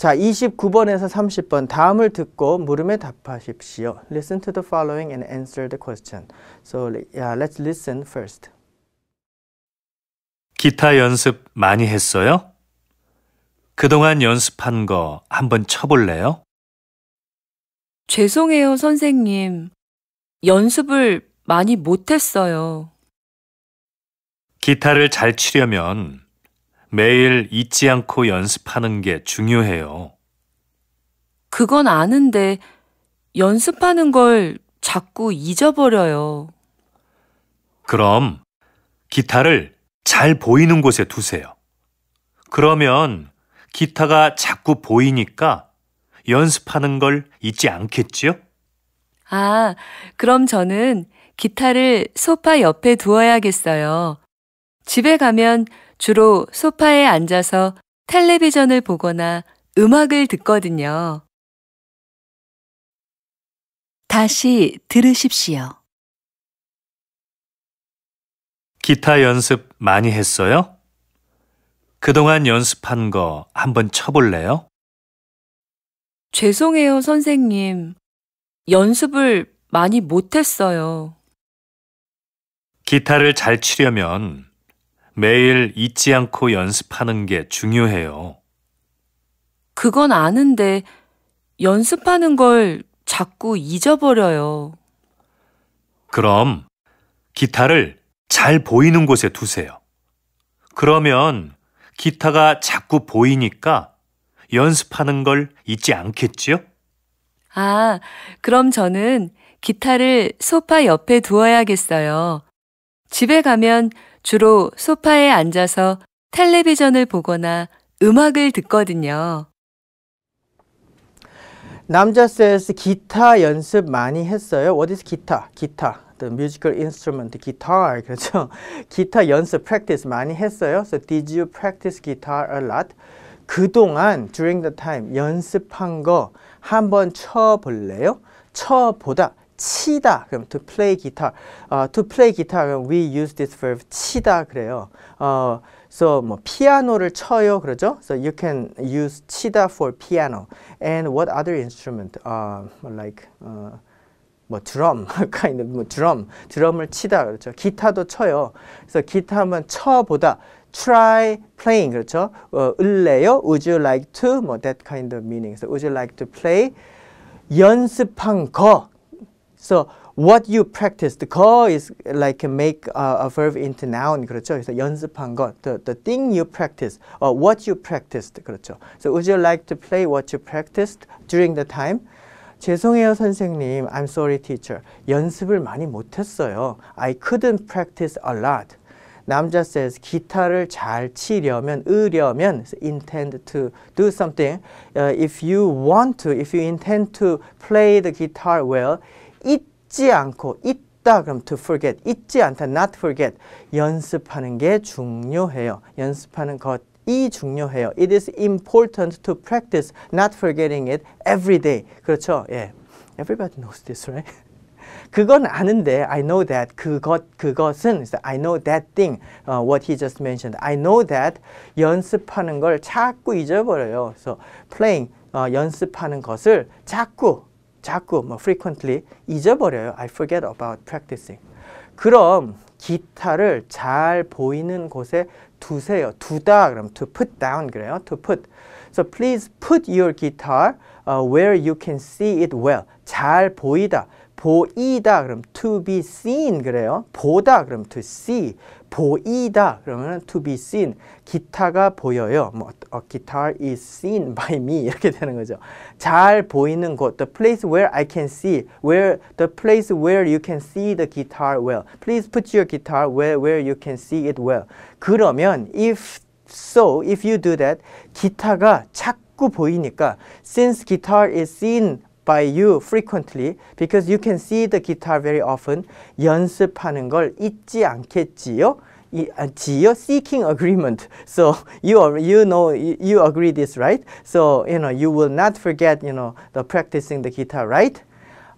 자, 29번에서 30번 다음을 듣고 물음에 답하십시오. Listen to the following and answer the question. So, yeah, let's listen first. 기타 연습 많이 했어요? 그동안 연습한 거 한번 쳐볼래요? 죄송해요, 선생님. 연습을 많이 못했어요. 기타를 잘 치려면 매일 잊지 않고 연습하는 게 중요해요. 그건 아는데 연습하는 걸 자꾸 잊어버려요. 그럼 기타를 잘 보이는 곳에 두세요. 그러면 기타가 자꾸 보이니까 연습하는 걸 잊지 않겠지요? 아, 그럼 저는 기타를 소파 옆에 두어야겠어요. 집에 가면 주로 소파에 앉아서 텔레비전을 보거나 음악을 듣거든요. 다시 들으십시오. 기타 연습 많이 했어요? 그동안 연습한 거 한번 쳐볼래요? 죄송해요, 선생님. 연습을 많이 못했어요. 기타를 잘 치려면 매일 잊지 않고 연습하는 게 중요해요. 그건 아는데 연습하는 걸 자꾸 잊어버려요. 그럼 기타를 잘 보이는 곳에 두세요. 그러면 기타가 자꾸 보이니까 연습하는 걸 잊지 않겠지요? 아, 그럼 저는 기타를 소파 옆에 두어야겠어요. 집에 가면 주로 소파에 앉아서 텔레비전을 보거나 음악을 듣거든요. 남자 셋 기타 연습 많이 했어요. What is 기타? 기타. The musical instrument, guitar. 그렇죠? 기타 연습, practice 많이 했어요. So did you practice guitar a lot? 그동안 during the time 연습한 거 한번 쳐볼래요? 쳐보다 치다 그럼 to play guitar 어, to play guitar 그럼 we use this verb 치다 그래요 어, so 뭐 피아노를 쳐요 그러죠 so you can use 치다 for piano and what other instrument uh, like uh, 뭐 드럼 kind of 뭐 드럼 드럼을 치다 그렇죠 기타도 쳐요 그래서 기타면 쳐보다 try playing 그렇죠 어, 을래요 would you like to 뭐 that kind of meaning so would you like to play 연습한 거 So what you practice, the core is like make a, uh, a verb into noun, 그렇죠? 그래서 연습한 것, the, the thing you practice, or what you practiced, 그렇죠? So would you like to play what you practiced during the time? 죄송해요 선생님, I'm sorry teacher. 연습을 많이 못했어요. I couldn't practice a lot. 남자 says 기타를 잘 치려면 으려면 intend to do something. Uh, if you want to, if you intend to play the guitar well, 잊지 않고 있다 그럼 to forget 잊지 않다 not forget 연습하는 게 중요해요 연습하는 것 이 중요해요. It is important to practice not forgetting it every day. 그렇죠? 예. Everybody knows this, right? 그건 아는데 I know that 그것 그것은 I know that thing uh, what he just mentioned I know that 연습하는 걸 자꾸 잊어버려요. 그래서 playing uh, 연습하는 것을 자꾸 자꾸 뭐 frequently 잊어버려요. I forget about practicing. 그럼 기타를 잘 보이는 곳에 두세요. 두다 그럼 to put down 그래요. to put. So please put your guitar uh, where you can see it well. 잘 보이다. 보이다 그럼 to be seen 그래요. 보다 그럼 to see. 보이다 그러면 to be seen. 기타가 보여요. 뭐 a guitar is seen by me 이렇게 되는 거죠. 잘 보이는 곳 the place where I can see where the place where you can see the guitar well. Please put your guitar where where you can see it well. 그러면 if so if you do that 기타가 자꾸 보이니까 since guitar is seen by you frequently because you can see the guitar very often. 연습하는 걸 잊지 않겠지요? 지요 seeking agreement. So you are, you know you, you agree this right? So you know you will not forget you know the practicing the guitar right?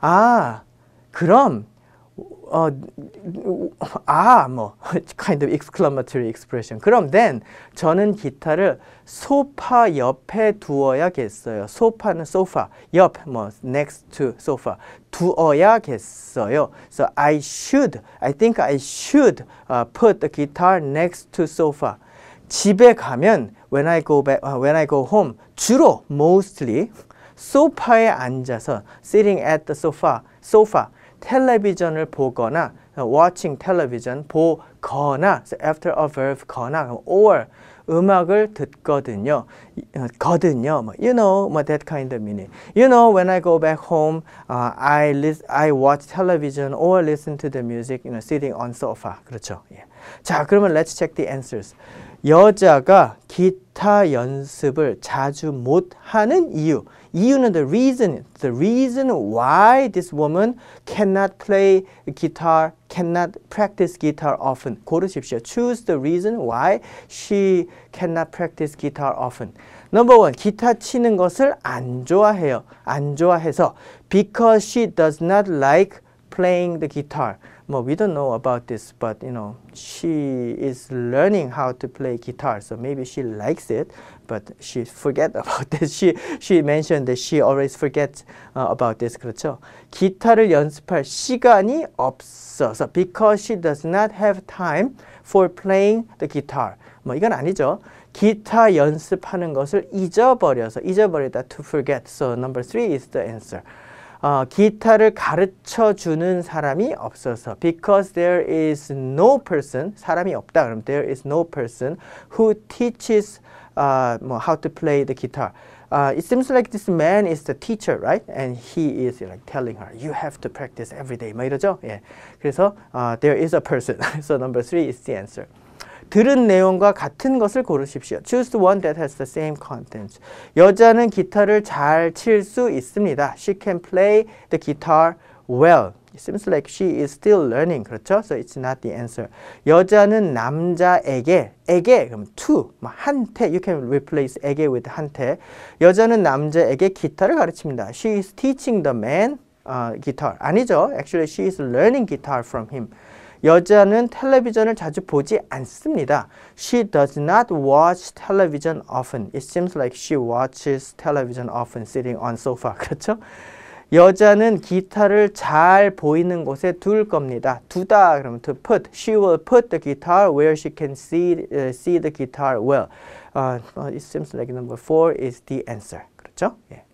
아 ah, 그럼 어, 아, 뭐, kind of exclamatory expression. 그럼 then 저는 기타를 소파 옆에 두어야겠어요. 소파는 sofa, 옆, 뭐, next to sofa. 두어야겠어요. So I should, I think I should uh, put the guitar next to sofa. 집에 가면 when I go back, uh, when I go home 주로 mostly 소파에 앉아서 sitting at the sofa, sofa. 텔레비전을 보거나 watching television 보거나 so after a verb 거나 or 음악을 듣거든요. 거든요. You know, 뭐 that kind of meaning. You know, when I go back home, uh, I list, I watch television or listen to the music, you know, sitting on sofa. 그렇죠. 예. 자, 그러면 let's check the answers. 여자가 기타 연습을 자주 못하는 이유 이유는 the reason, the reason why this woman cannot play guitar, cannot practice guitar often. 고르십시오. Choose the reason why she cannot practice guitar often. Number one, 기타 치는 것을 안 좋아해요. 안 좋아해서 because she does not like playing the guitar. Well, we don't know about this, but you know, she is learning how to play guitar, so maybe she likes it, but she forget about this. She she mentioned that she always forgets uh, about this. 그렇죠? 기타를 연습할 시간이 없어서 because she does not have time for playing the guitar. 뭐 이건 아니죠. 기타 연습하는 것을 잊어버려서 잊어버리다 to forget. So number three is the answer. 어, 기타를 가르쳐 주는 사람이 없어서 because there is no person 사람이 없다 그럼 there is no person who teaches uh, 뭐 how to play the guitar. Uh, it seems like this man is the teacher, right? And he is like telling her, you have to practice every day. 막 이러죠. 예. 그래서 uh, there is a person. so number three is the answer. 들은 내용과 같은 것을 고르십시오. Choose one that has the same contents. 여자는 기타를 잘 칠 수 있습니다. She can play the guitar well. It seems like she is still learning. 그렇죠? So it's not the answer. 여자는 남자에게, 에게, 그럼 to, 한테, you can replace 에게 with 한테. 여자는 남자에게 기타를 가르칩니다. She is teaching the man uh, guitar. 아니죠. Actually, she is learning guitar from him. 여자는 텔레비전을 자주 보지 않습니다. She does not watch television often. It seems like she watches television often sitting on sofa. 그렇죠? 여자는 기타를 잘 보이는 곳에 둘 겁니다. 두다 그러면 to put. She will put the guitar where she can see, uh, see the guitar well. Uh, it seems like number four is the answer. 그렇죠? 예.